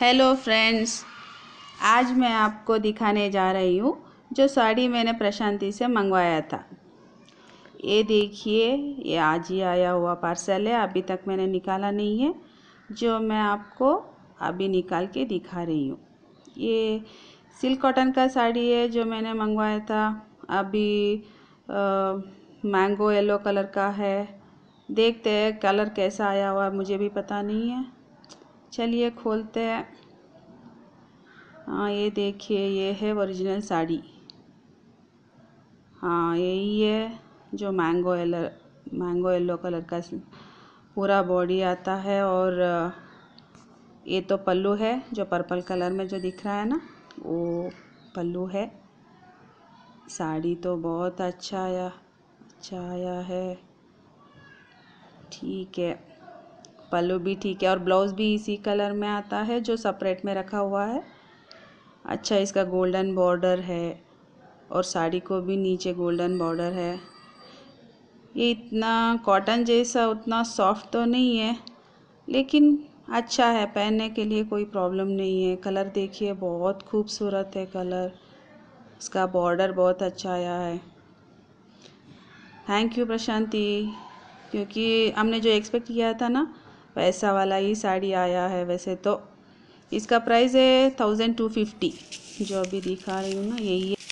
hello friends आज मैं आपको दिखाने जा रही हूँ जो साड़ी मैंने प्रशांति से मंगवाया था ये देखिए ये आज ही आया हुआ पार्सल है अभी तक मैंने निकाला नहीं है जो मैं आपको अभी निकाल के दिखा रही हूँ ये सिल्क कॉटन का साड़ी है जो मैंने मंगवाया था अभी मैंगो येलो कलर का है देखते हैं कलर कैसा आया हुआ मुझे भी पता नहीं है चलिए खोलते हैं हाँ ये देखिए ये है ओरिजिनल साड़ी हाँ यही है जो mango yellow mango yellow colour का पूरा बॉडी आता है और ये तो पल्लू है जो पर्पल कलर में जो दिख रहा है ना वो पल्लू है साड़ी तो बहुत अच्छा आया अच्छा आया है ठीक है पल्लू भी ठीक है और ब्लाउज़ भी इसी कलर में आता है जो सेपरेट में रखा हुआ है अच्छा इसका गोल्डन बॉर्डर है और साड़ी को भी नीचे गोल्डन बॉर्डर है ये इतना कॉटन जैसा उतना सॉफ्ट तो नहीं है लेकिन अच्छा है पहनने के लिए कोई प्रॉब्लम नहीं है कलर देखिए बहुत खूबसूरत है कलर इसका बॉर्डर बहुत अच्छा आया है थैंक यू प्रशांति क्योंकि हमने जो एक्सपेक्ट किया था ना पैसा वाला ही साड़ी आया है वैसे तो इसका प्राइस है थाउजेंड टू फिफ्टी जो अभी दिखा रही हूँ ना यही है